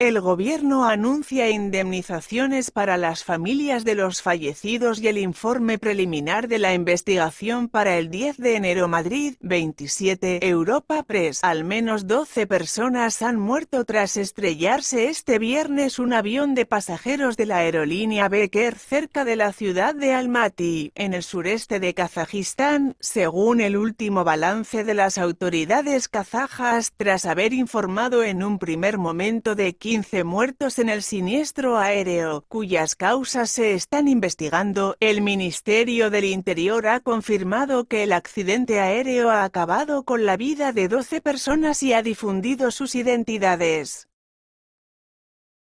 El gobierno anuncia indemnizaciones para las familias de los fallecidos y el informe preliminar de la investigación para el 10 de enero Madrid 27 Europa Press. Al menos 12 personas han muerto tras estrellarse este viernes un avión de pasajeros de la aerolínea Becker cerca de la ciudad de Almaty, en el sureste de Kazajistán, según el último balance de las autoridades kazajas tras haber informado en un primer momento de que 15 muertos en el siniestro aéreo, cuyas causas se están investigando, el Ministerio del Interior ha confirmado que el accidente aéreo ha acabado con la vida de 12 personas y ha difundido sus identidades.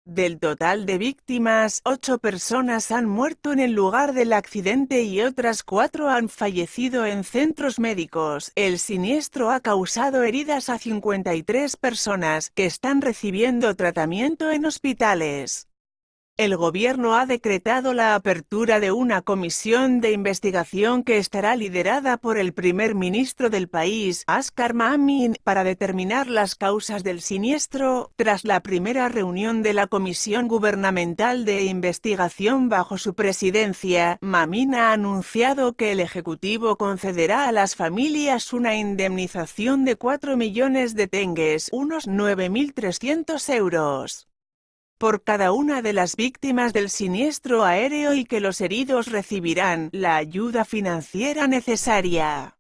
Del total de víctimas, ocho personas han muerto en el lugar del accidente y otras cuatro han fallecido en centros médicos. El siniestro ha causado heridas a 53 personas que están recibiendo tratamiento en hospitales el gobierno ha decretado la apertura de una comisión de investigación que estará liderada por el primer ministro del país, Askar Mamin, para determinar las causas del siniestro, tras la primera reunión de la Comisión Gubernamental de Investigación bajo su presidencia, Mamin ha anunciado que el Ejecutivo concederá a las familias una indemnización de 4 millones de tengues, unos 9.300 euros por cada una de las víctimas del siniestro aéreo y que los heridos recibirán la ayuda financiera necesaria.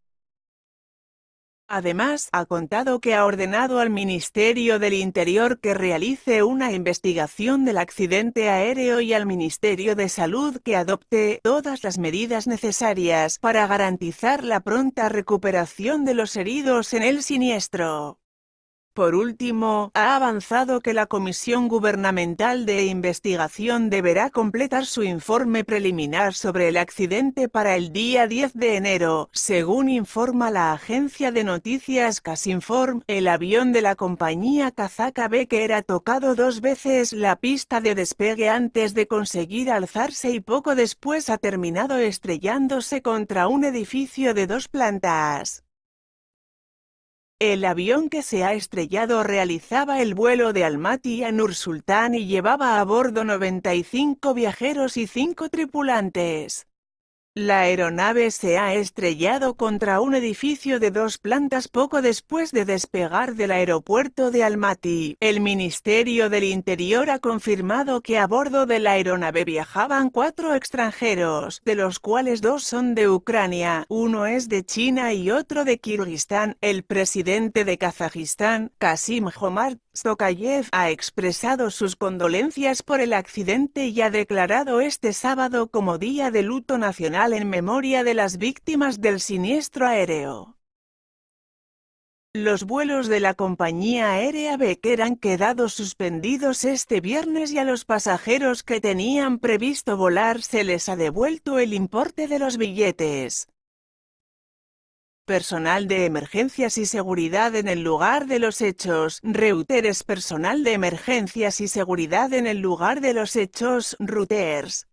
Además, ha contado que ha ordenado al Ministerio del Interior que realice una investigación del accidente aéreo y al Ministerio de Salud que adopte todas las medidas necesarias para garantizar la pronta recuperación de los heridos en el siniestro. Por último, ha avanzado que la Comisión Gubernamental de Investigación deberá completar su informe preliminar sobre el accidente para el día 10 de enero. Según informa la agencia de noticias Casinform, el avión de la compañía ve que era tocado dos veces la pista de despegue antes de conseguir alzarse y poco después ha terminado estrellándose contra un edificio de dos plantas. El avión que se ha estrellado realizaba el vuelo de Almaty a Nur Sultán y llevaba a bordo 95 viajeros y 5 tripulantes. La aeronave se ha estrellado contra un edificio de dos plantas poco después de despegar del aeropuerto de Almaty. El Ministerio del Interior ha confirmado que a bordo de la aeronave viajaban cuatro extranjeros, de los cuales dos son de Ucrania, uno es de China y otro de Kirguistán. El presidente de Kazajistán, Kasim Jomart Sokayev, ha expresado sus condolencias por el accidente y ha declarado este sábado como Día de Luto Nacional en memoria de las víctimas del siniestro aéreo. Los vuelos de la compañía aérea Becker han quedado suspendidos este viernes y a los pasajeros que tenían previsto volar se les ha devuelto el importe de los billetes. Personal de emergencias y seguridad en el lugar de los hechos. Reuters Personal de emergencias y seguridad en el lugar de los hechos. Reuters.